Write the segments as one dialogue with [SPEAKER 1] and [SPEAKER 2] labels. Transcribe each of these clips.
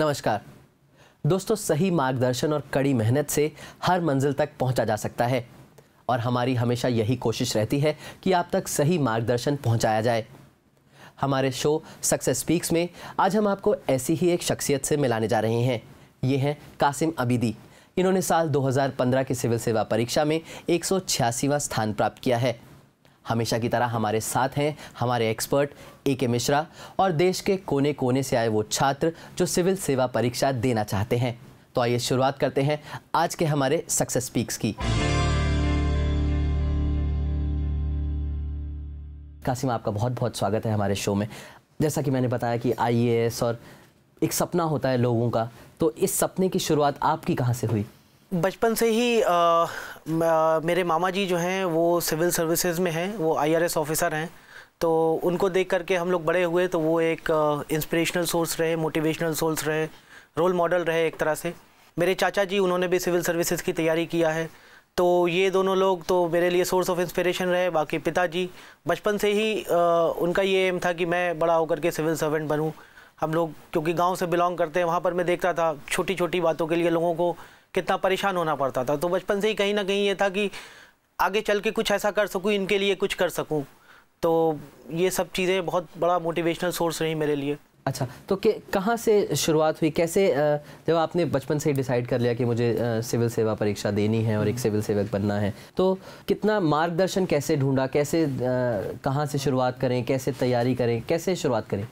[SPEAKER 1] नमस्कार दोस्तों सही मार्गदर्शन और कड़ी मेहनत से हर मंजिल तक पहुंचा जा सकता है और हमारी हमेशा यही कोशिश रहती है कि आप तक सही मार्गदर्शन पहुंचाया जाए हमारे शो सक्सेस स्पीक्स में आज हम आपको ऐसी ही एक शख्सियत से मिलाने जा रहे हैं ये हैं कासिम अबीदी इन्होंने साल 2015 की सिविल सेवा परीक्षा में एक स्थान प्राप्त किया है हमेशा की तरह हमारे साथ हैं हमारे एक्सपर्ट ए के मिश्रा और देश के कोने कोने से आए वो छात्र जो सिविल सेवा परीक्षा देना चाहते हैं तो आइए शुरुआत करते हैं आज के हमारे सक्सेस स्पीक्स की कासिम आपका बहुत बहुत स्वागत है हमारे शो में जैसा कि मैंने बताया कि आई और एक सपना होता है लोगों का तो इस सपने की शुरुआत आपकी कहाँ से हुई
[SPEAKER 2] बचपन से ही आ, मेरे मामा जी जो हैं वो सिविल सर्विसेज में हैं वो आईआरएस ऑफिसर हैं तो उनको देख करके हम लोग बड़े हुए तो वो एक इंस्पिरेशनल सोर्स रहे मोटिवेशनल सोर्स रहे रोल मॉडल रहे एक तरह से मेरे चाचा जी उन्होंने भी सिविल सर्विसेज की तैयारी किया है तो ये दोनों लोग तो मेरे लिए सोर्स ऑफ इंस्पिरेशन रहे बाकी पिताजी बचपन से ही आ, उनका ये एम था कि मैं बड़ा होकर के सिविल सर्वेंट बनूँ हम लोग क्योंकि गांव से बिलोंग करते हैं वहाँ पर मैं देखता था छोटी छोटी बातों के लिए लोगों को कितना परेशान होना पड़ता था तो बचपन से ही कहीं ना कहीं ये था कि आगे चल के कुछ ऐसा कर सकूँ इनके लिए कुछ कर सकूँ तो ये सब चीज़ें बहुत बड़ा मोटिवेशनल सोर्स रही मेरे लिए
[SPEAKER 1] अच्छा तो कहाँ से शुरुआत हुई कैसे जब आपने बचपन से ही डिसाइड कर लिया कि मुझे सिविल सेवा परीक्षा देनी है और एक सिविल सेवक बनना है तो कितना मार्गदर्शन कैसे ढूंढा कैसे कहाँ से शुरुआत करें कैसे तैयारी करें कैसे शुरुआत करें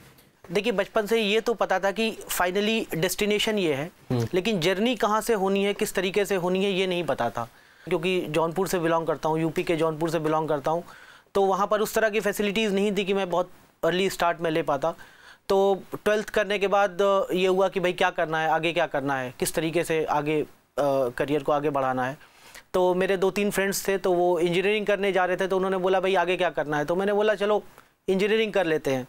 [SPEAKER 2] देखिए बचपन से ये तो पता था कि फाइनली डेस्टिनेशन ये है हम्म। लेकिन जर्नी कहाँ से होनी है किस तरीके से होनी है ये नहीं पता था क्योंकि जौनपुर से बिलोंग करता हूँ यूपी के जौनपुर से बिलोंग करता हूँ तो वहाँ पर उस तरह की फैसिलिटीज़ नहीं थी कि मैं बहुत अर्ली स्टार्ट में ले पाता तो ट्वेल्थ करने के बाद ये हुआ कि भाई क्या करना है आगे क्या करना है किस तरीके से आगे करियर को आगे बढ़ाना है तो मेरे दो तीन फ्रेंड्स थे तो वो इंजीनियरिंग करने जा रहे थे तो उन्होंने बोला भाई आगे क्या करना है तो मैंने बोला चलो इंजीनियरिंग कर लेते हैं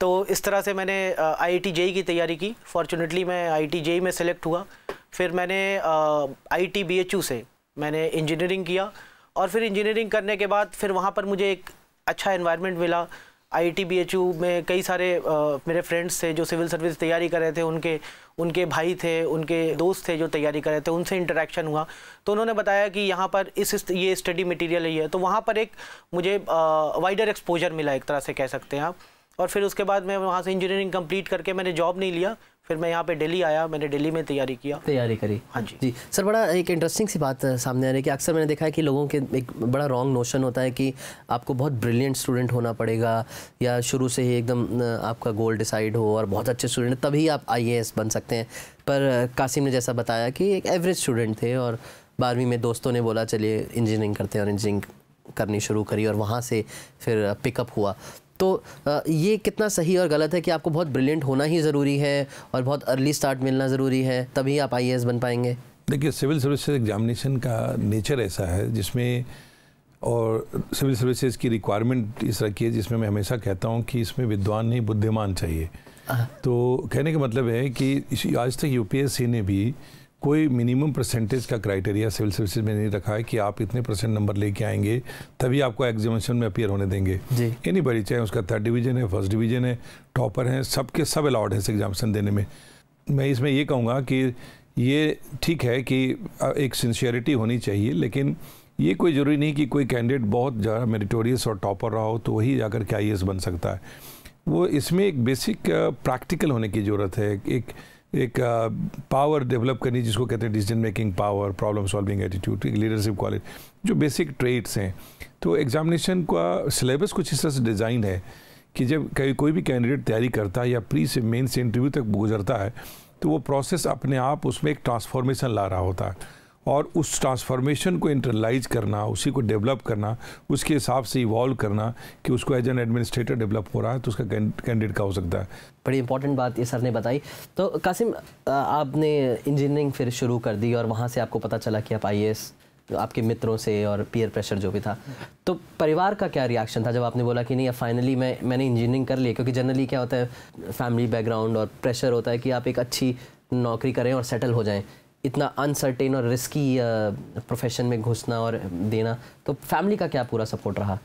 [SPEAKER 2] तो इस तरह से मैंने आई आई जेई की तैयारी की फॉर्चुनेटली मैं आई आई जेई में सेलेक्ट हुआ फिर मैंने I T B H U से मैंने इंजीनियरिंग किया और फिर इंजीनियरिंग करने के बाद फिर वहाँ पर मुझे एक अच्छा इन्वायरमेंट मिला I T B H U में कई सारे आ, मेरे फ्रेंड्स थे जो सिविल सर्विस तैयारी कर रहे थे उनके उनके भाई थे उनके दोस्त थे जो तैयारी कर रहे थे उनसे इंटरेक्शन हुआ तो उन्होंने बताया कि यहाँ पर इस ये स्टडी मटेरियल ही है तो वहाँ पर एक मुझे वाइडर एक्सपोजर मिला एक तरह से कह सकते हैं आप और फिर उसके बाद मैं वहाँ से इंजीनियरिंग कंप्लीट करके मैंने जॉब नहीं लिया फिर मैं यहाँ पे दिल्ली आया मैंने दिल्ली में तैयारी किया
[SPEAKER 1] तैयारी करी हाँ जी जी सर बड़ा एक इंटरेस्टिंग सी बात सामने आ रही है कि अक्सर मैंने देखा है कि लोगों के एक बड़ा रॉन्ग नोशन होता है कि आपको बहुत ब्रिलियंट स्टूडेंट होना पड़ेगा या शुरू से ही एकदम आपका गोल डिसाइड हो और बहुत अच्छे स्टूडेंट तभी आप आई बन सकते हैं पर कासिम ने जैसा बताया कि एक एवरेज स्टूडेंट थे और बारहवीं में दोस्तों ने बोला चलिए इंजीनियरिंग करते हैं और इंजीनियरिंग करनी शुरू करी और वहाँ से फिर पिकअप हुआ तो ये कितना सही और गलत है कि आपको बहुत ब्रिलियंट होना ही ज़रूरी है और बहुत अर्ली स्टार्ट मिलना ज़रूरी है तभी आप आई बन पाएंगे
[SPEAKER 3] देखिए सिविल सर्विसेज एग्जामिनेशन का नेचर ऐसा है जिसमें और सिविल सर्विसेज की रिक्वायरमेंट इस तरह की है जिसमें मैं हमेशा कहता हूँ कि इसमें विद्वान नहीं बुद्धिमान चाहिए तो कहने का मतलब है कि आज तक यूपीएससी ने भी कोई मिनिमम परसेंटेज का क्राइटेरिया सिविल सर्विसेज में नहीं रखा है कि आप इतने परसेंट नंबर लेके आएंगे तभी आपको एग्जामिनेशन में अपियर होने देंगे एनी बड़ी चाहे उसका थर्ड डिवीजन है फर्स्ट डिवीजन है टॉपर हैं सबके सब अलाउड है इस एग्जामिशन देने में मैं इसमें ये कहूँगा कि ये ठीक है कि एक सिंसियरिटी होनी चाहिए लेकिन ये कोई ज़रूरी नहीं कि कोई कैंडिडेट बहुत ज़्यादा मेरिटोरियस और टॉपर रहा हो तो वही जाकर के आई बन सकता है वो इसमें एक बेसिक प्रैक्टिकल होने की ज़रूरत है एक एक पावर डेवलप करनी जिसको कहते हैं decision making power problem solving attitude एक लीडरशिप क्वालिटी जो बेसिक ट्रेट्स हैं तो एग्जामिनेशन का सिलेबस कुछ इस तरह से डिज़ाइन है कि जब कोई भी कैंडिडेट तैयारी करता है या प्री से मेन से इंटरव्यू तक गुजरता है तो वो प्रोसेस अपने आप उसमें एक ट्रांसफॉर्मेशन ला रहा होता है और उस ट्रांसफॉर्मेशन को इंटरलाइज करना उसी को डेवलप करना उसके हिसाब से इवॉल्व करना कि उसको एज एन एडमिनिस्ट्रेटर डेवलप हो रहा है तो उसका कैंडिडेट का हो सकता है बड़ी इंपॉर्टेंट बात ये सर ने बताई
[SPEAKER 1] तो कासिम आपने इंजीनियरिंग फिर शुरू कर दी और वहाँ से आपको पता चला कि आप आई आपके मित्रों से और पीयर प्रेशर जो भी था तो परिवार का क्या रिएक्शन था जब आपने बोला कि नहीं अब फाइनली मैं मैंने इंजीनियरिंग कर ली क्योंकि जनरली क्या होता है फैमिली बैकग्राउंड और प्रेशर होता है कि आप एक अच्छी नौकरी करें और सेटल हो जाएं इतना अनसर्टेन और रिस्की प्रोफेशन में घुसना और देना तो फैमिली का क्या पूरा सपोर्ट रहा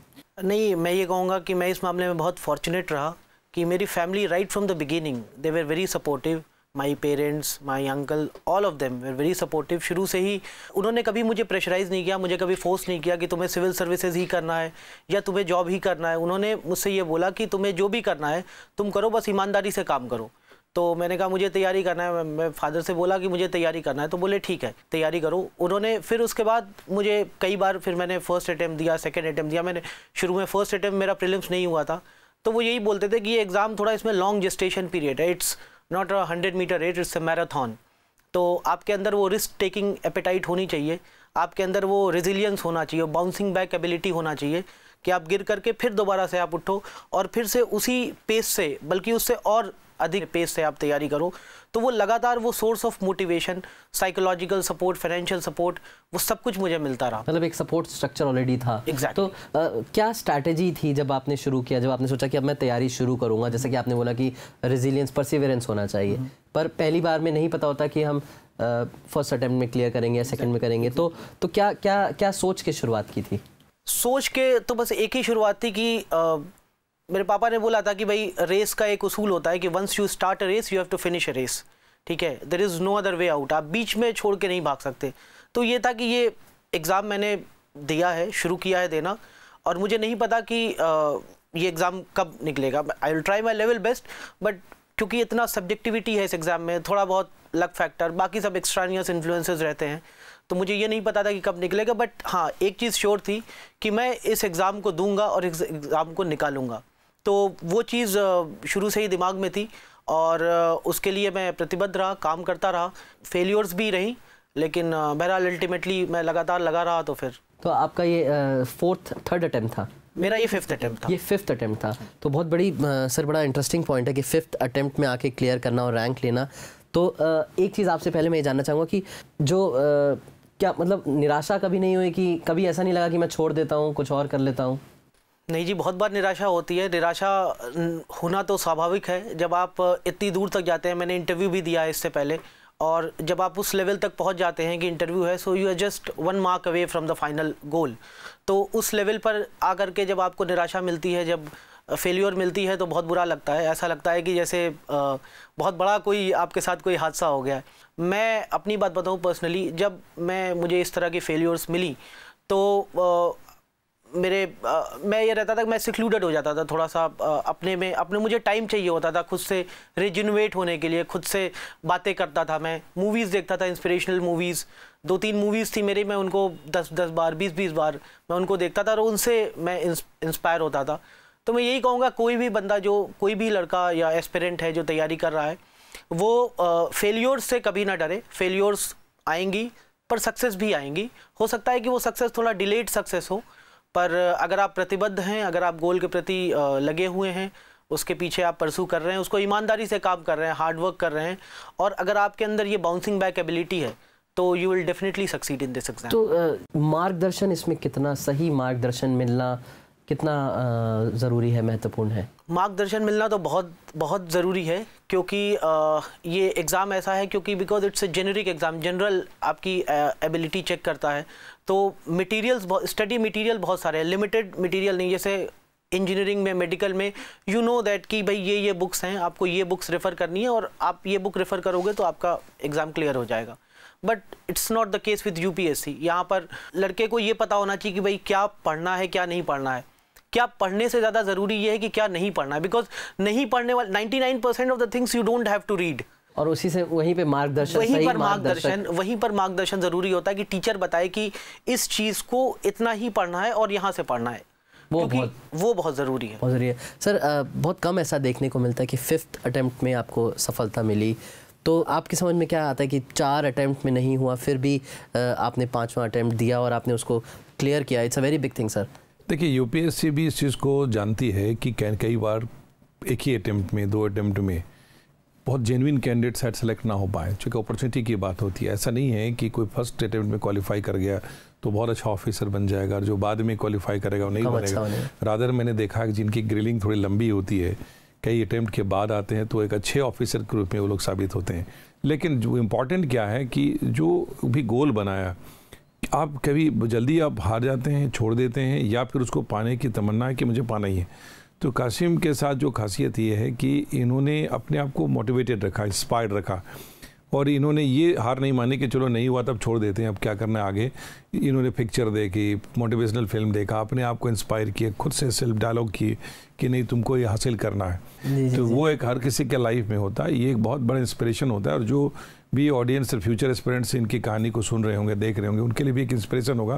[SPEAKER 2] नहीं मैं ये कहूँगा कि मैं इस मामले में बहुत फॉर्चुनेट रहा कि मेरी family right from the beginning they were very supportive my parents my uncle all of them were very supportive शुरू से ही उन्होंने कभी मुझे प्रेशराइज नहीं किया मुझे कभी फोर्स नहीं किया कि तुम्हें सिविल सर्विसेज ही करना है या तुम्हें जॉब ही करना है उन्होंने मुझसे ये बोला कि तुम्हें जो भी करना है तुम करो बस ईमानदारी से काम करो तो मैंने कहा मुझे तैयारी करना है मैं फादर से बोला कि मुझे तैयारी करना है तो बोले ठीक है तैयारी करो उन्होंने फिर उसके बाद मुझे कई बार फिर मैंने फर्स्ट अटैम्प्ट दिया सेकेंड अटैम्प्ट दिया मैंने शुरू में फर्स्ट अटैम्प्ट मेरा प्रिलिम्स नहीं हुआ था तो वो यही बोलते थे कि ये एग्ज़ाम थोड़ा इसमें लॉन्ग जस्टेशन पीरियड है it's not a hundred metre race it's a marathon तो आपके अंदर वो रिस्क टेकिंग एपेटाइट होनी चाहिए आपके अंदर वो रेजिलियंस होना चाहिए बाउंसिंग बैक एबिलिटी होना चाहिए कि आप गिर करके फिर दोबारा से आप उठो और फिर से उसी पेस से बल्कि उससे और अधिक पेस से आप तैयारी करो तो वो लगातार वो source of motivation psychological support financial support वो सब कुछ मुझे मिलता रहा मतलब एक
[SPEAKER 1] सपोर्ट स्ट्रक्चर ऑलरेडी था exactly. तो आ, क्या स्ट्रैटेजी थी जब आपने शुरू किया जब आपने सोचा कि अब मैं तैयारी शुरू करूंगा जैसे कि आपने बोला कि रेजिलियंस परसिवेरेंस होना चाहिए हम्म। पर पहली बार में नहीं पता होता कि हम फर्स्ट uh, अटैम्प्ट में क्लियर करेंगे या सेकंड में करेंगे तो तो क्या क्या क्या सोच के शुरुआत की थी
[SPEAKER 2] सोच के तो बस एक ही शुरुआत थी कि मेरे पापा ने बोला था कि भाई रेस का एक उसूल होता है कि once you start a race you have to finish a race ठीक है there is no other way out आप बीच में छोड़ के नहीं भाग सकते तो ये था कि ये एग्ज़ाम मैंने दिया है शुरू किया है देना और मुझे नहीं पता कि आ, ये एग्ज़ाम कब निकलेगा I will try my level best but क्योंकि इतना सब्जेक्टिविटी है इस एग्ज़ाम में थोड़ा बहुत लक फैक्टर बाकी सब एक्स्ट्रानियस इन्फ्लुएंसेस रहते हैं तो मुझे ये नहीं पता था कि कब निकलेगा बट हाँ एक चीज़ श्योर थी कि मैं इस एग्ज़ाम को दूंगा और इस एग्ज़ाम को निकालूंगा तो वो चीज़ शुरू से ही दिमाग में थी और उसके लिए मैं प्रतिबद्ध रहा काम करता रहा फेलियर्स भी रही लेकिन बहरहाल अल्टीमेटली मैं लगातार लगा रहा तो फिर
[SPEAKER 1] तो आपका ये फोर्थ थर्ड अटैम्प्ट था मेरा ये फिफ्थ अटैम्प्ट था ये फिफ्थ अटैम्प्ट था तो बहुत बड़ी सर बड़ा इंटरेस्टिंग पॉइंट है कि फिफ्थ अटैम्प्ट में आके क्लियर करना और रैंक लेना तो एक चीज़ आपसे पहले मैं ये जानना चाहूँगा कि जो क्या मतलब निराशा कभी नहीं हुई कि कभी ऐसा नहीं लगा कि मैं छोड़ देता हूँ कुछ और कर लेता हूँ
[SPEAKER 2] नहीं जी बहुत बार निराशा होती है निराशा होना तो स्वाभाविक है जब आप इतनी दूर तक जाते हैं मैंने इंटरव्यू भी दिया है इससे पहले और जब आप उस लेवल तक पहुंच जाते हैं कि इंटरव्यू है so you are just one mark away from the final goal तो उस लेवल पर आकर के जब आपको निराशा मिलती है जब फेल्योर मिलती है तो बहुत बुरा लगता है ऐसा लगता है कि जैसे बहुत बड़ा कोई आपके साथ कोई हादसा हो गया है मैं अपनी बात बताऊँ पर्सनली जब मैं मुझे इस तरह की फेल्योर्स मिली तो मेरे आ, मैं ये रहता था कि मैं सिक्लूडेड हो जाता था थोड़ा सा आ, अपने में अपने मुझे टाइम चाहिए होता था खुद से रिजिनवेट होने के लिए खुद से बातें करता था मैं मूवीज़ देखता था इंस्पिरेशनल मूवीज़ दो तीन मूवीज़ थी मेरी मैं उनको दस दस बार बीस बीस बार मैं उनको देखता था और उनसे मैं इंस्पायर होता था तो मैं यही कहूँगा कोई भी बंदा जो कोई भी लड़का या एस्पेरेंट है जो तैयारी कर रहा है वो फेल्योर्स से कभी ना डरे फेल्योर्स आएंगी पर सक्सेस भी आएंगी हो सकता है कि वो सक्सेस थोड़ा डिलेड सक्सेस हो पर अगर आप प्रतिबद्ध हैं अगर आप गोल के प्रति लगे हुए हैं उसके पीछे आप परसू कर रहे हैं उसको ईमानदारी से काम कर रहे हैं हार्ड वर्क कर रहे हैं और अगर आपके अंदर ये बाउंसिंग बैक एबिलिटी है तो you will definitely succeed in this exam
[SPEAKER 1] तो मार्गदर्शन इसमें कितना सही मार्गदर्शन मिलना कितना ज़रूरी है महत्वपूर्ण है
[SPEAKER 2] मार्गदर्शन मिलना तो बहुत बहुत ज़रूरी है क्योंकि ये एग्ज़ाम ऐसा है क्योंकि because it's a generic exam general आपकी एबिलिटी चेक करता है तो मटेरियल्स स्टडी मटेरियल बहुत सारे हैं लिमिटेड मटेरियल नहीं जैसे इंजीनियरिंग में मेडिकल में यू नो दैट कि भाई ये ये बुक्स हैं आपको ये बुक्स रेफ़र करनी है और आप ये बुक रेफ़र करोगे तो आपका एग्ज़ाम क्लियर हो जाएगा but it's not the case with UPSC यहाँ पर लड़के को ये पता होना चाहिए कि भाई क्या पढ़ना है क्या नहीं पढ़ना है क्या पढ़ने से ज़्यादा ज़रूरी ये है कि क्या नहीं पढ़ना है बिकॉज नहीं पढ़ने वाले ninety nine percent of the things you don't have to read और उसी से वहीं पे
[SPEAKER 1] मार्गदर्शन वहीं पर मार्गदर्शन
[SPEAKER 2] वहीं पर मार्गदर्शन ज़रूरी होता है कि टीचर बताए कि इस चीज़ को इतना ही पढ़ना है और यहाँ से पढ़ना है वो बहुत वो बहुत ज़रूरी है
[SPEAKER 1] बहुत ज़रूरी है सर आ, बहुत कम ऐसा देखने को मिलता है कि फिफ्थ अटैम्प्ट में आपको सफलता मिली तो आपकी समझ में क्या आता है कि चार अटेम्प्ट में नहीं हुआ फिर भी आ, आपने पाँचवा अटेम्प्ट दिया और आपने उसको क्लियर किया it's a very big thing sir
[SPEAKER 3] देखिए यूपीएससी भी इस चीज़ को जानती है कि कई बार एक ही अटैम्प्ट में दो अटैम्प्ट में बहुत जेनविन कैंडिडेट शायद सेलेक्ट ना हो पाए चूँकि अपॉर्चुनिटी की बात होती है ऐसा नहीं है कि कोई फर्स्ट अटैम्प्ट में क्वालिफाई कर गया तो बहुत अच्छा ऑफिसर बन जाएगा जो बाद में क्वालिफाई करेगा वो नहीं बनेगा अच्छा रादर मैंने देखा कि जिनकी ग्रिलिंग थोड़ी लंबी होती है कई अटैम्प्ट के बाद आते हैं तो एक अच्छे ऑफिसर के रूप में वो लोग साबित होते हैं लेकिन जो इम्पोर्टेंट क्या है कि जो भी गोल बनाया आप कभी जल्दी आप हार जाते हैं छोड़ देते हैं या फिर उसको पाने की तमन्ना है कि मुझे पाना ही है तो कासिम के साथ जो खासियत ये है कि इन्होंने अपने आप को मोटिवेटेड रखा इंस्पायर्ड रखा और इन्होंने ये हार नहीं मानी कि चलो नहीं हुआ तब छोड़ देते हैं अब क्या करना है आगे इन्होंने पिक्चर देखी मोटिवेशनल फिल्म देखा अपने आप को इंस्पायर किए खुद से सेल्फ डायलॉग किए कि नहीं तुमको ये हासिल करना है
[SPEAKER 1] जी, तो जी, वो
[SPEAKER 3] एक हर किसी के लाइफ में होता है ये एक बहुत बड़ा इंस्परेशन होता है और जो भी ऑडियंस और फ्यूचर एस्पिरेंट्स इनकी कहानी को सुन रहे होंगे देख रहे होंगे उनके लिए भी एक इंस्पिरेशन होगा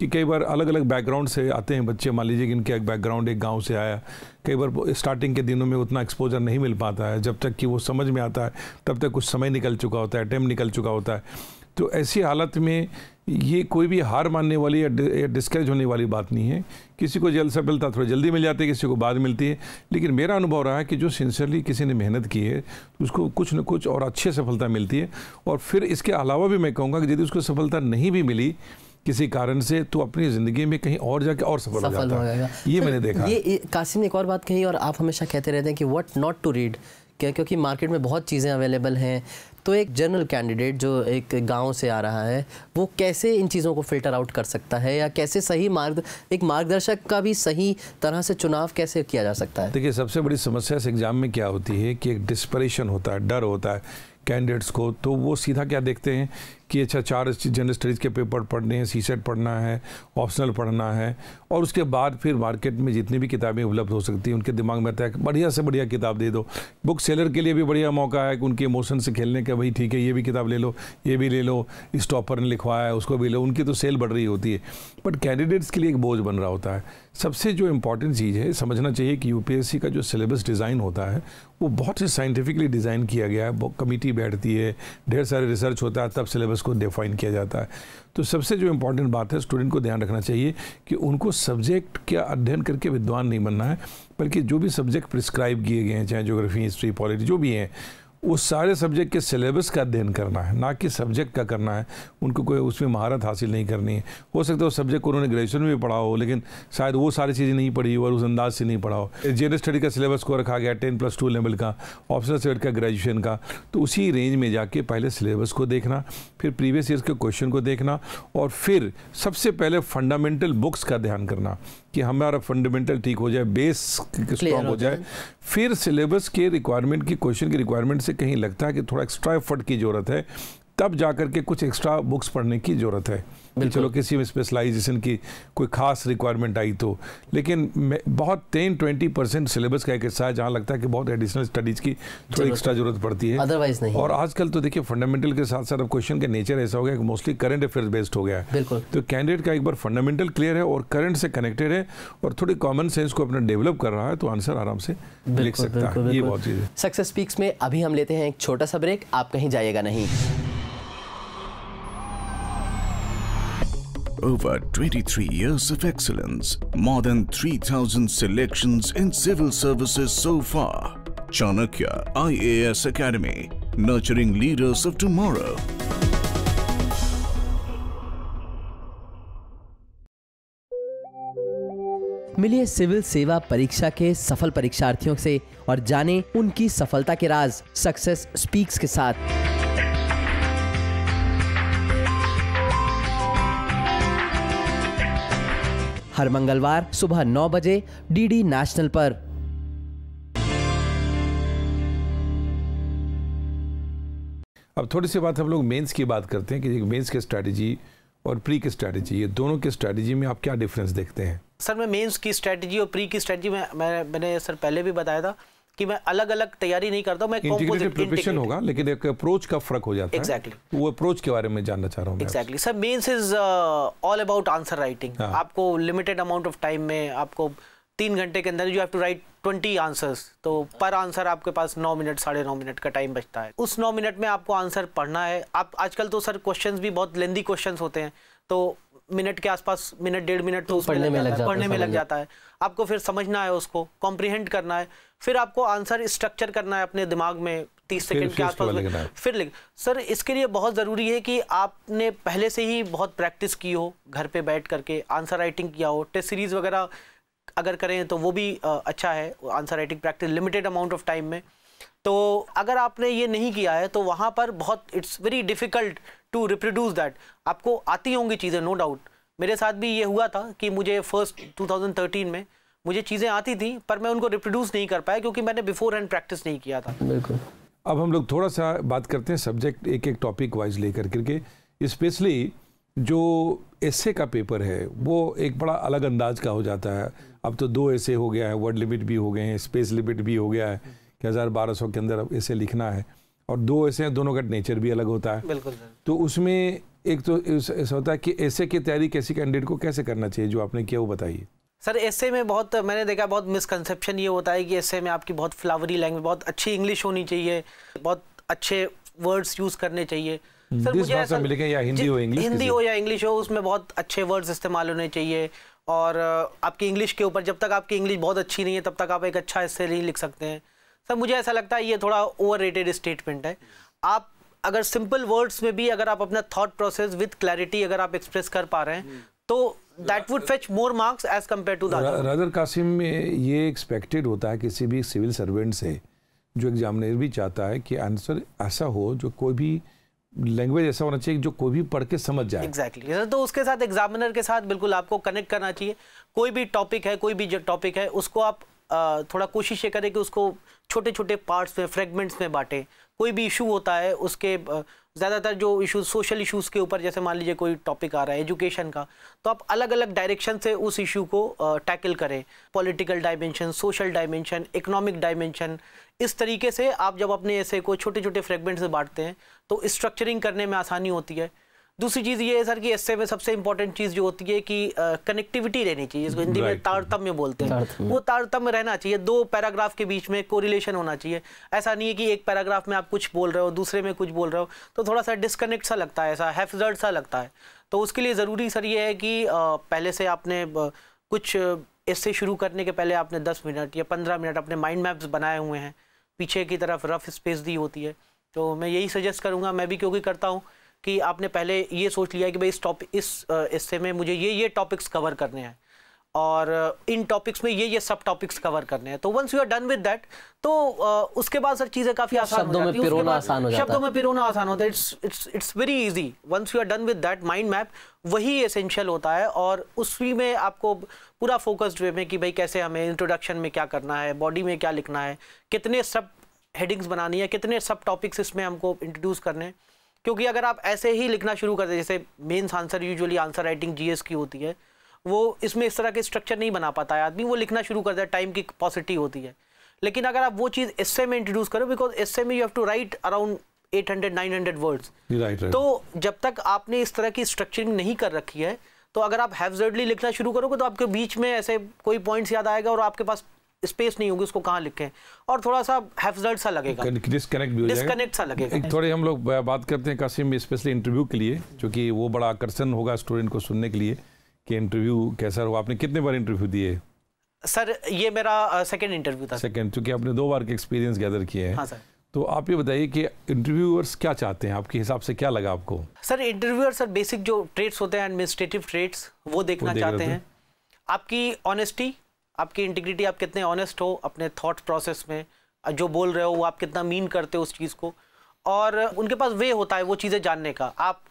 [SPEAKER 3] कि कई बार अलग अलग बैकग्राउंड से आते हैं बच्चे मान लीजिए कि इनके एक बैकग्राउंड एक गाँव से आया कई बार स्टार्टिंग के दिनों में उतना एक्सपोजर नहीं मिल पाता है जब तक कि वो समझ में आता है तब तक कुछ समय निकल चुका होता है टाइम निकल चुका होता है तो ऐसी हालत में ये कोई भी हार मानने वाली या डिस्करेज होने वाली बात नहीं है किसी को जल्द सफलता थोड़ा जल्दी मिल जाती है किसी को बाद मिलती है लेकिन मेरा अनुभव रहा है कि जो सिंसियरली किसी ने मेहनत की है उसको कुछ न कुछ और अच्छी सफलता मिलती है और फिर इसके अलावा भी मैं कहूँगा कि यदि उसको सफलता नहीं भी मिली किसी कारण से तो अपनी ज़िंदगी में कहीं और जाके और सफल, सफल हो जाएगा है ये मैंने देखा ये
[SPEAKER 1] कासिम ने एक और बात कही और आप हमेशा कहते रहते हैं कि वट नॉट टू रीड क्या क्योंकि मार्केट में बहुत चीज़ें अवेलेबल हैं तो एक जनरल कैंडिडेट जो एक गांव से आ रहा है वो कैसे इन चीज़ों को फिल्टर आउट कर सकता है या कैसे सही मार्ग एक मार्गदर्शक का भी सही तरह से चुनाव कैसे किया जा सकता है
[SPEAKER 3] देखिए सबसे बड़ी समस्या इस एग्ज़ाम में क्या होती है कि एक डिस्परेशन होता है डर होता है कैंडिडेट्स को तो वो सीधा क्या देखते हैं कि अच्छा चार जनरल स्टडीज़ के पेपर पढ़ने हैं सी सेट पढ़ना है ऑप्शनल पढ़ना है और उसके बाद फिर मार्केट में जितनी भी किताबें उपलब्ध हो सकती हैं उनके दिमाग में आता है बढ़िया से बढ़िया किताब दे दो बुक सेलर के लिए भी बढ़िया मौका है कि उनके इमोशन से खेलने का भाई ठीक है ये भी किताब ले लो ये भी ले लो इस टॉपर ने लिखवाया है उसको भी लो उनकी तो सेल बढ़ रही होती है बट कैंडिडेट्स के लिए एक बोझ बन रहा होता है सबसे जो इम्पोर्टेंट चीज़ है समझना चाहिए कि यू का जो सिलेबस डिज़ाइन होता है वो बहुत ही साइंटिफिकली डिज़ाइन किया गया है कमेटी बैठती है ढेर सारे रिसर्च होता है तब सिलेबस को डिफाइन किया जाता है तो सबसे जो इम्पोर्टेंट बात है स्टूडेंट को ध्यान रखना चाहिए कि उनको सब्जेक्ट का अध्ययन करके विद्वान नहीं बनना है बल्कि जो भी सब्जेक्ट प्रिस्क्राइब किए गए हैं चाहे जोग्राफी हिस्ट्री पॉलिटी जो भी हैं उस सारे सब्जेक्ट के सिलेबस का अध्ययन करना है ना कि सब्जेक्ट का करना है उनको कोई उसमें महारत हासिल नहीं करनी है हो सकता है उस सब्जेक्ट को उन्होंने ग्रेजुएशन में भी पढ़ा हो लेकिन शायद वो सारी चीज़ें नहीं पढ़ी और उस अंदाज से नहीं पढ़ा हो जनरल स्टडी का सिलेबस को रखा गया टेन प्लस टू लेवल का ऑप्शनल सेट का ग्रेजुएशन का तो उसी रेंज में जाके पहले सिलेबस को देखना फिर प्रीवियस ईयर के क्वेश्चन को देखना और फिर सबसे पहले फंडामेंटल बुक्स का ध्यान करना कि हमारा फंडामेंटल ठीक हो जाए बेस स्ट्रॉन्ग हो जाए फिर सिलेबस के रिक्वायरमेंट की क्वेश्चन की रिक्वायरमेंट से कहीं लगता है कि थोड़ा एक्स्ट्रा एफर्ट की ज़रूरत है तब जा कर के कुछ एक्स्ट्रा बुक्स पढ़ने की ज़रूरत है कि चलो किसी में स्पेशलाइजेशन की कोई खास रिक्वायरमेंट आई तो लेकिन बहुत टेन ट्वेंटी परसेंट सिलेबस का एक हिस्सा है जहाँ लगता है कि बहुत एडिशनल स्टडीज़ की थोड़ी एक्स्ट्रा जरूरत पड़ती है अदरवाइज नहीं और आजकल तो देखिए फंडामेंटल के साथ साथ अब क्वेश्चन का नेचर ऐसा हो गया कि मोस्टली करंट अफेयर्स बेस्ड हो गया है बिल्कुल तो कैंडिडेट का एक बार फंडामेंटल क्लियर है और करंट से कनेक्टेड है और थोड़ी कॉमन सेंस को अपना डेवलप कर रहा है तो आंसर आराम से लिख सकता है ये बहुत चीज़ है
[SPEAKER 1] सक्सेस स्पीक्स में अभी हम लेते हैं एक छोटा सा ब्रेक आप कहीं जाइएगा नहीं
[SPEAKER 3] over 23 years of excellence, more than 3,000 selections in civil services so far. Chanakya IAS Academy, nurturing leaders of tomorrow.
[SPEAKER 1] मिलिए सिविल सेवा परीक्षा के सफल परीक्षार्थियों से और जाने उनकी सफलता के राज सक्सेस स्पीक्स के साथ हर मंगलवार सुबह नौ बजे डीडी नेशनल पर
[SPEAKER 3] अब थोड़ी सी बात हम लोग मेंस की बात करते हैं कि मेंस की स्ट्रेटजी और प्री की स्ट्रेटजी ये दोनों की स्ट्रेटजी में आप क्या डिफरेंस देखते हैं
[SPEAKER 2] सर मैं मेंस की स्ट्रैटेजी और प्री की स्ट्रैटेजी में मैं, मैंने सर पहले भी बताया था कि मैं अलग अलग तैयारी नहीं करता मैं इंटीग्रेटेड प्रिपरेशन होगा
[SPEAKER 3] लेकिन एक अप्रोच का फर्क हो जाता exactly. है वो अप्रोच के बारे में जानना चाह रहा हूँ
[SPEAKER 2] exactly sir means is all about answer writing आपको लिमिटेड अमाउंट ऑफ टाइम में आपको तीन घंटे के अंदर you have to write twenty answers तो पर आंसर आपके पास नौ मिनट साढ़े नौ मिनट का टाइम बचता है उस नौ मिनट में आपको आंसर पढ़ना है आप आजकल तो सर क्वेश्चंस भी बहुत लेंदी क्वेश्चंस होते हैं तो मिनट के आसपास मिनट डेढ़ मिनट तो, तो पढ़ने में लग जाता है पढ़ने में लग जाता है आपको फिर समझना है उसको कॉम्प्रिहेंड करना है फिर आपको आंसर स्ट्रक्चर करना है अपने दिमाग में तीस सेकंड के आसपास फिर लिख सर इसके लिए बहुत ज़रूरी है कि आपने पहले से ही बहुत प्रैक्टिस की हो घर पे बैठ करके आंसर राइटिंग किया हो टेस्ट सीरीज़ वगैरह अगर करें तो वो भी अच्छा है answer writing practice limited amount of time में तो अगर आपने ये नहीं किया है तो वहाँ पर बहुत it's very difficult to reproduce that आपको आती होंगी चीज़ें नो डाउट मेरे साथ भी ये हुआ था कि मुझे फर्स्ट 2013 में मुझे चीज़ें आती थी पर मैं उनको रिप्रोड्यूस नहीं कर पाया क्योंकि मैंने बिफोर हैंड प्रैक्टिस नहीं किया था
[SPEAKER 3] बिल्कुल अब हम लोग थोड़ा सा बात करते हैं सब्जेक्ट एक एक टॉपिक वाइज लेकर करके स्पेशली जो एसे का पेपर है वो एक बड़ा अलग अंदाज का हो जाता है अब तो दो ऐसे हो गया है वर्ड लिमिट भी हो गए हैं स्पेस लिमिट भी हो गया है कि हज़ार बारह सौ के अंदर ऐसे लिखना है और दो ऐसे हैं दोनों का नेचर भी अलग होता है बिल्कुल तो उसमें एक तो ऐसा होता है कि ऐसे की तैयारी कैसी कैंडिडेट को कैसे करना चाहिए जो आपने किया वो बताइए
[SPEAKER 2] सर ऐसे में बहुत मैंने देखा बहुत मिसकंसेप्शन ये होता है कि ऐसे में आपकी बहुत फ्लावरी लैंग्वेज बहुत अच्छी इंग्लिश होनी चाहिए बहुत अच्छे वर्ड्स यूज़ करने चाहिए हम्म, सर मुझे ऐसा मिलेगा या हिंदी हो इंग्लिश हिंदी हो या इंग्लिश हो उसमें बहुत अच्छे वर्ड्स इस्तेमाल होने चाहिए और आपकी इंग्लिश के ऊपर जब तक आपकी इंग्लिश बहुत अच्छी नहीं है तब तक आप एक अच्छा ऐसे नहीं लिख सकते हैं सर मुझे ऐसा लगता है ये थोड़ा ओवर स्टेटमेंट है आप अगर सिंपल वर्ड्स में भी अगर आप अपना थॉट प्रोसेस विद क्लैरिटी अगर आप एक्सप्रेस कर पा रहे हैं तो that would fetch more marks as compare to rather
[SPEAKER 3] कासिम में ये एक्सपेक्टेड होता है किसी भी सिविल सर्वेंट से जो एग्जामिनर भी चाहता है कि आंसर ऐसा हो जो कोई भी लैंग्वेज ऐसा होना चाहिए जो कोई भी पढ़ के समझ जाए
[SPEAKER 2] एग्जैक्टली exactly. तो उसके साथ एग्जामिनर के साथ बिल्कुल आपको कनेक्ट करना चाहिए कोई भी टॉपिक है कोई भी जो टॉपिक है उसको आप थोड़ा कोशिश ये करें कि उसको छोटे छोटे पार्ट्स में फ्रेगमेंट्स में बांटें कोई भी इशू होता है उसके ज़्यादातर जो इशू सोशल इशूज़ के ऊपर जैसे मान लीजिए कोई टॉपिक आ रहा है एजुकेशन का तो आप अलग अलग डायरेक्शन से उस इशू को टैकल करें political dimension social dimension economic dimension इस तरीके से आप जब अपने ऐसे को छोटे छोटे फ्रेगमेंट से बांटते हैं तो स्ट्रक्चरिंग करने में आसानी होती है दूसरी चीज़ ये है सर कि एस में सबसे इंपॉर्टेंट चीज़ जो होती है कि कनेक्टिविटी रहनी चाहिए जिसको हिंदी में तारतम्य बोलते हैं वो तारतम्य रहना चाहिए दो पैराग्राफ के बीच में कोरिलेशन होना चाहिए ऐसा नहीं है कि एक पैराग्राफ में आप कुछ बोल रहे हो दूसरे में कुछ बोल रहे हो तो थोड़ा सा डिस्कनेक्ट सा लगता है ऐसा हैफजर्ड सा लगता है तो उसके लिए ज़रूरी सर ये है कि पहले से आपने कुछ इससे शुरू करने के पहले आपने दस मिनट या पंद्रह मिनट अपने माइंड मैप्स बनाए हुए हैं पीछे की तरफ रफ स्पेस दी होती है तो मैं यही सजेस्ट करूँगा मैं भी क्योंकि करता हूँ कि आपने पहले ये सोच लिया कि भाई इस टॉप इस हिस्से में मुझे ये ये टॉपिक्स कवर करने हैं और इन टॉपिक्स में ये ये सब टॉपिक्स कवर करने हैं तो once you are done with that तो उसके बाद सर चीज़ें काफ़ी आसान शब्दों में पिरोना आसान हो जाता शब्दों में पिरोना आसान होता है it's it's it's very easy once you are done with that mind map वही एसेंशियल होता है और उसी में आपको पूरा फोकस्ड वे में कि भाई कैसे हमें इंट्रोडक्शन में क्या करना है बॉडी में क्या लिखना है कितने सब हेडिंग्स बनानी है कितने सब टॉपिक्स इसमें हमको इंट्रोड्यूस करने हैं क्योंकि अगर आप ऐसे ही लिखना शुरू कर जैसे mains answer usually answer writing GS की होती है वो इसमें इस तरह के स्ट्रक्चर नहीं बना पाता है आदमी वो लिखना शुरू करता है टाइम की पॉसिटी होती है लेकिन अगर आप वो चीज़ एस में इंट्रोड्यूस करो बिकॉज एस में you have to write around 800 900 words तो जब तक आपने इस तरह की स्ट्रक्चरिंग नहीं कर रखी है तो अगर आप हैवजर्डली लिखना शुरू करोगे तो आपके बीच में ऐसे कोई पॉइंट्स याद आएगा और आपके पास स्पेस नहीं होगी उसको कहाँ लिखें और थोड़ा सा हैफजल्ट सा लगेगा
[SPEAKER 3] डिस्कनेक्ट भी हो डिस्कनेक्ट सा लगेगा एक थोड़े हम लोग बात करते हैं कासिम स्पेशली इंटरव्यू के लिए क्योंकि वो बड़ा आकर्षण होगा स्टूडेंट को सुनने के लिए कि इंटरव्यू कैसा हुआ आपने कितने बार इंटरव्यू दिए
[SPEAKER 2] सर ये मेरा सेकेंड इंटरव्यू था
[SPEAKER 3] सेकेंड क्योंकि आपने दो बार के एक्सपीरियंस गैदर किए हैं हाँ सर तो आप ये बताइए कि इंटरव्यूअर्स क्या चाहते हैं आपके हिसाब से क्या लगा आपको
[SPEAKER 2] सर इंटरव्यूअर सर बेसिक जो ट्रेड्स होते हैं एडमिनिस्ट्रेटिव ट्रेड्स वो देखना चाहते हैं आपकी ऑनेस्टी आपकी इंटीग्रिटी आप कितने ऑनेस्ट हो अपने थॉट प्रोसेस में जो बोल रहे हो वो आप कितना मीन करते हो उस चीज़ को और उनके पास वे होता है वो चीज़ें जानने का आप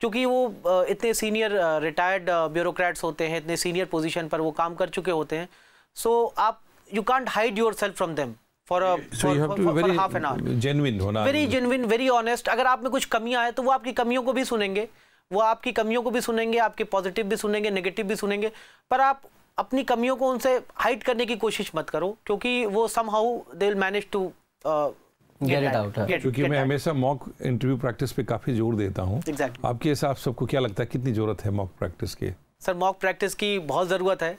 [SPEAKER 2] क्योंकि वो इतने सीनियर रिटायर्ड ब्यूरोक्रेट्स होते हैं इतने सीनियर पोजीशन पर वो काम कर चुके होते हैं सो so, आप you can't hide yourself from them
[SPEAKER 3] for half an hour genuine very
[SPEAKER 2] genuine very honest अगर आप में कुछ कमियां हैं तो वो आपकी कमियों को भी सुनेंगे वो आपकी कमियों को भी सुनेंगे आपके पॉजिटिव भी सुनेंगे नेगेटिव भी सुनेंगे पर आप अपनी कमियों को उनसे हाइड करने की कोशिश मत करो क्योंकि वो somehow they manage to क्योंकि मैं
[SPEAKER 3] हमेशा मॉक इंटरव्यू प्रैक्टिस पे काफ़ी जोर देता हूँ exactly. आपके हिसाब सबको क्या लगता है कितनी ज़रूरत है मॉक प्रैक्टिस की
[SPEAKER 2] सर मॉक प्रैक्टिस की बहुत ज़रूरत है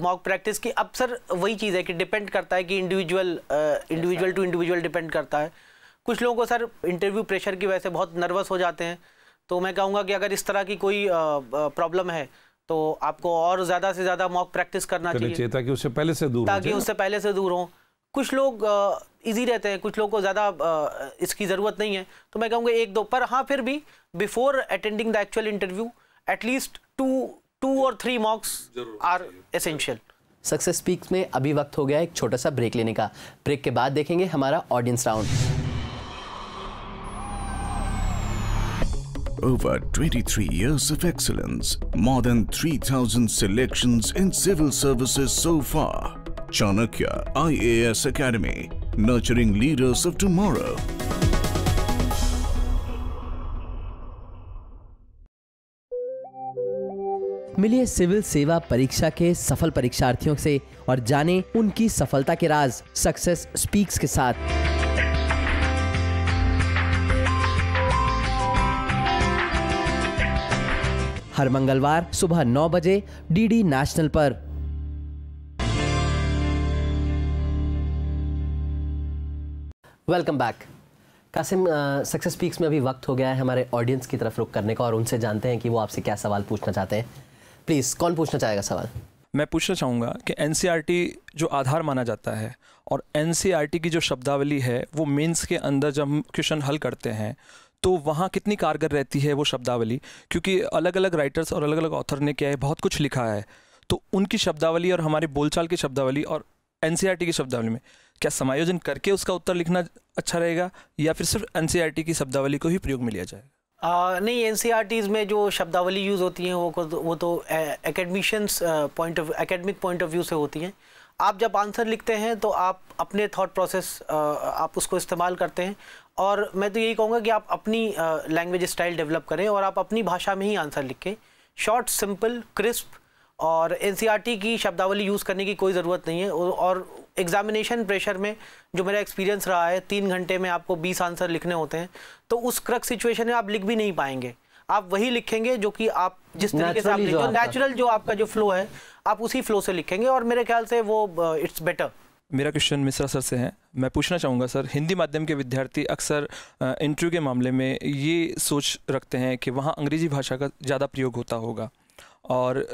[SPEAKER 2] मॉक uh, प्रैक्टिस uh, की अब सर वही चीज़ है कि डिपेंड करता है कि individual individual to individual depend करता है कुछ लोगों को सर इंटरव्यू प्रेशर की वजह से बहुत नर्वस हो जाते हैं तो मैं कहूँगा कि अगर इस तरह की कोई प्रॉब्लम uh, है तो आपको और ज़्यादा से ज़्यादा मॉक प्रैक्टिस करना चाहिए
[SPEAKER 3] ताकि उससे पहले से दूर ताकि उससे
[SPEAKER 2] पहले से दूर हों कुछ लोग इजी रहते हैं कुछ लोगों को ज़्यादा इसकी ज़रूरत नहीं है तो मैं कहूँगा एक दो पर हाँ फिर भी before attending the actual interview at least two to और three mocks are
[SPEAKER 1] essential success speaks में अभी वक्त हो गया एक छोटा सा ब्रेक लेने का ब्रेक के बाद देखेंगे हमारा audience round
[SPEAKER 3] over 23 years of excellence, more than 3,000 selections in civil services so far. Chanakya IAS Academy, nurturing leaders of tomorrow. मिलिए सिविल
[SPEAKER 1] सेवा परीक्षा के सफल परीक्षार्थियों से और जाने उनकी सफलता के राज सक्सेस स्पीक्स के साथ हर मंगलवार सुबह नौ बजे डीडी नेशनल पर वेलकम बैक कासिम सक्सेस स्पीक्स में अभी वक्त हो गया है हमारे ऑडियंस की तरफ रुख करने का और उनसे जानते हैं कि वो आपसे क्या सवाल पूछना चाहते हैं प्लीज़ कौन पूछना
[SPEAKER 3] चाहेगा सवाल मैं पूछना चाहूँगा कि एन e जो आधार माना जाता है और एन e की जो शब्दावली है वो मेंस के अंदर जब हम क्वेश्चन हल करते हैं तो वहाँ कितनी कारगर रहती है वो शब्दावली क्योंकि अलग अलग राइटर्स और अलग अलग ऑथर ने क्या है बहुत कुछ लिखा है तो उनकी शब्दावली और हमारे बोलचाल की शब्दावली और एन e की शब्दावली में क्या समायोजन करके उसका उत्तर लिखना अच्छा रहेगा या फिर सिर्फ एन e की शब्दावली को ही प्रयोग में लिया जाएगा
[SPEAKER 2] आ, नहीं एन सी आर टीज में जो शब्दावली यूज़ होती हैं वो तो, वो तो academicians point of academic point of view से होती हैं आप जब आंसर लिखते हैं तो आप अपने थॉट प्रोसेस आप उसको इस्तेमाल करते हैं और मैं तो यही कहूँगा कि आप अपनी लैंग्वेज स्टाइल डेवलप करें और आप अपनी भाषा में ही आंसर लिखें शॉर्ट सिंपल क्रिस्प और एन e की शब्दावली यूज़ करने की कोई ज़रूरत नहीं है और एग्ज़ामिनेशन प्रेशर में जो मेरा एक्सपीरियंस रहा है तीन घंटे में आपको बीस आंसर लिखने होते हैं तो उस क्रक सिचुएशन में आप लिख भी नहीं पाएंगे आप वही लिखेंगे जो कि आप जिस तरीके से आप नेचुरल जो आपका जो फ्लो है आप उसी फ्लो से लिखेंगे और मेरे ख्याल से वो इट्स बेटर
[SPEAKER 3] मेरा क्वेश्चन मिश्रा सर से है मैं पूछना चाहूँगा सर हिंदी माध्यम के विद्यार्थी अक्सर इंटरव्यू के मामले में ये सोच रखते हैं कि वहाँ अंग्रेजी भाषा का ज़्यादा प्रयोग होता होगा और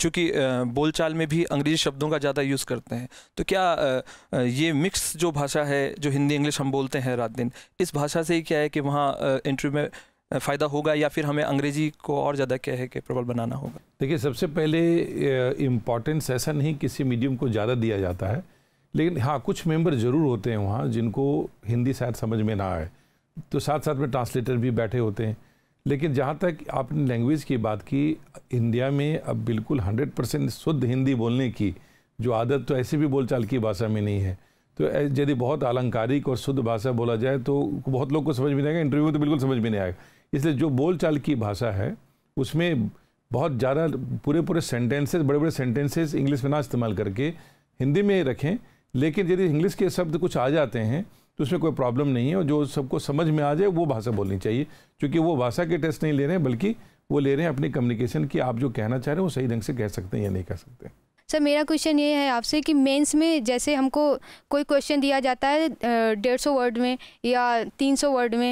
[SPEAKER 3] चूँकि बोलचाल में भी अंग्रेजी शब्दों का ज़्यादा यूज़ करते हैं तो क्या ये मिक्स जो भाषा है जो हिंदी इंग्लिश हम बोलते हैं रात दिन इस भाषा से ही क्या है कि वहाँ इंटरव्यू में फ़ायदा होगा या फिर हमें अंग्रेजी को और ज़्यादा क्या है कि प्रबल बनाना होगा देखिए सबसे पहले इम्पोर्टेंस ऐसा नहीं किसी मीडियम को ज़्यादा दिया जाता है लेकिन हाँ कुछ मेंबर ज़रूर होते हैं वहाँ जिनको हिंदी शायद समझ में ना आए तो साथ साथ में ट्रांसलेटर भी बैठे होते हैं लेकिन जहाँ तक आपने लैंग्वेज की बात की इंडिया में अब बिल्कुल 100 परसेंट शुद्ध हिंदी बोलने की जो आदत तो ऐसे भी बोलचाल की भाषा में नहीं है तो यदि बहुत आलंकारिक और शुद्ध भाषा बोला जाए तो बहुत लोग को समझ में नहीं आएगा इंटरव्यू तो बिल्कुल समझ में नहीं आएगा इसलिए जो बोलचाल की भाषा है उसमें बहुत ज़्यादा पूरे पूरे सेंटेंसेस बड़े बड़े सेंटेंसेस इंग्लिश में ना इस्तेमाल करके हिंदी में रखें लेकिन यदि इंग्लिश के शब्द कुछ आ जाते हैं तो उसमें कोई प्रॉब्लम नहीं है और जो सबको समझ में आ जाए वो भाषा बोलनी चाहिए क्योंकि वो भाषा के टेस्ट नहीं ले रहे हैं बल्कि वो ले रहे हैं अपनी कम्युनिकेशन की आप जो कहना चाह रहे हैं वो सही ढंग से कह सकते हैं या नहीं कह सकते
[SPEAKER 2] सर मेरा क्वेश्चन ये है आपसे कि मेंस में जैसे हमको कोई क्वेश्चन दिया जाता है डेढ़ सौ वर्ड में या तीन सौ वर्ड में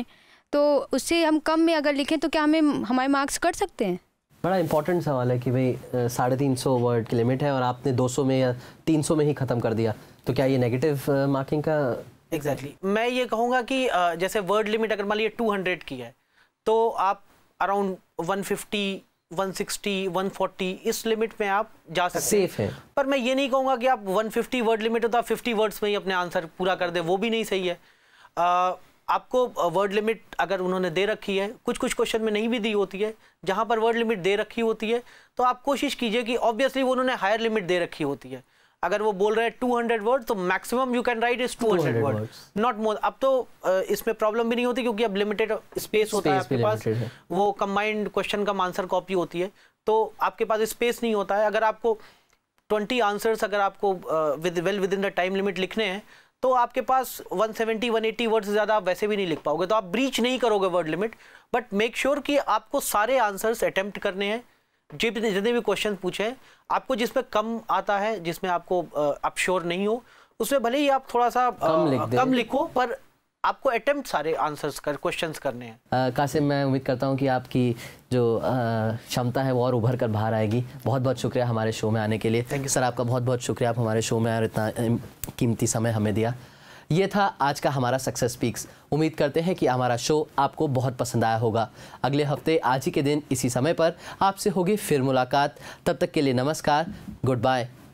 [SPEAKER 2] तो उससे हम कम में अगर लिखें तो क्या हमें हमारे मार्क्स कट सकते हैं
[SPEAKER 1] बड़ा इंपॉर्टेंट सवाल है कि भाई साढ़े तीन सौ वर्ड की लिमिट है और आपने दो सौ में या तीन सौ में ही ख़त्म कर दिया तो क्या ये नेगेटिव मार्किंग uh, का एग्जैक्टली exactly.
[SPEAKER 2] मैं ये कहूँगा कि uh, जैसे वर्ड लिमिट अगर मान लीजिए टू हंड्रेड की है तो आप around one fifty one sixty one forty इस लिमिट में आप जा सकते सेफ हैं है। पर मैं ये नहीं कहूँगा कि आप वन फिफ्टी वर्ड लिमिट हो तो आप फिफ्टी वर्ड्स में ही अपने आंसर पूरा कर दें वो भी नहीं सही है आ, uh, आपको वर्ड लिमिट अगर उन्होंने दे रखी है कुछ कुछ क्वेश्चन में नहीं भी दी होती है जहाँ पर वर्ड लिमिट दे रखी होती है तो आप कोशिश कीजिए कि ऑब्वियसली वो उन्होंने हायर लिमिट दे रखी होती है अगर वो बोल रहे टू 200 वर्ड तो maximum you can write is 200 word not more अब तो इसमें प्रॉब्लम भी नहीं होती क्योंकि अब लिमिटेड स्पेस होता है आपके पास है। वो कंबाइंड क्वेश्चन का आंसर कॉपी होती है तो आपके पास स्पेस नहीं होता है अगर आपको ट्वेंटी आंसर्स अगर आपको well within the time limit लिखने हैं तो आपके पास 170 180 वर्ड्स ज़्यादा आप वैसे भी नहीं लिख पाओगे तो आप ब्रीच नहीं करोगे word limit but make sure कि आपको सारे आंसर्स अटैम्प्ट करने हैं जितने जितने भी क्वेश्चन पूछे हैं आपको जिसमें कम आता है जिसमें आपको आप श्योर नहीं हो उसमें भले ही आप थोड़ा सा कम, लिख कम लिखो पर आपको अटेम्प्ट सारे आंसर्स कर क्वेश्चंस करने
[SPEAKER 1] हैं कासिम मैं उम्मीद करता हूँ कि आपकी जो क्षमता है वो और उभर कर बाहर आएगी बहुत बहुत शुक्रिया हमारे शो में आने के लिए थैंक यू सर आपका बहुत बहुत शुक्रिया आप हमारे शो में और इतना कीमती समय हमें दिया ये था आज का हमारा सक्सेस स्पीक्स उम्मीद करते हैं कि हमारा शो आपको बहुत पसंद आया होगा अगले हफ्ते आज ही के दिन इसी समय पर आपसे होगी फिर मुलाकात तब तक के लिए नमस्कार गुड बाय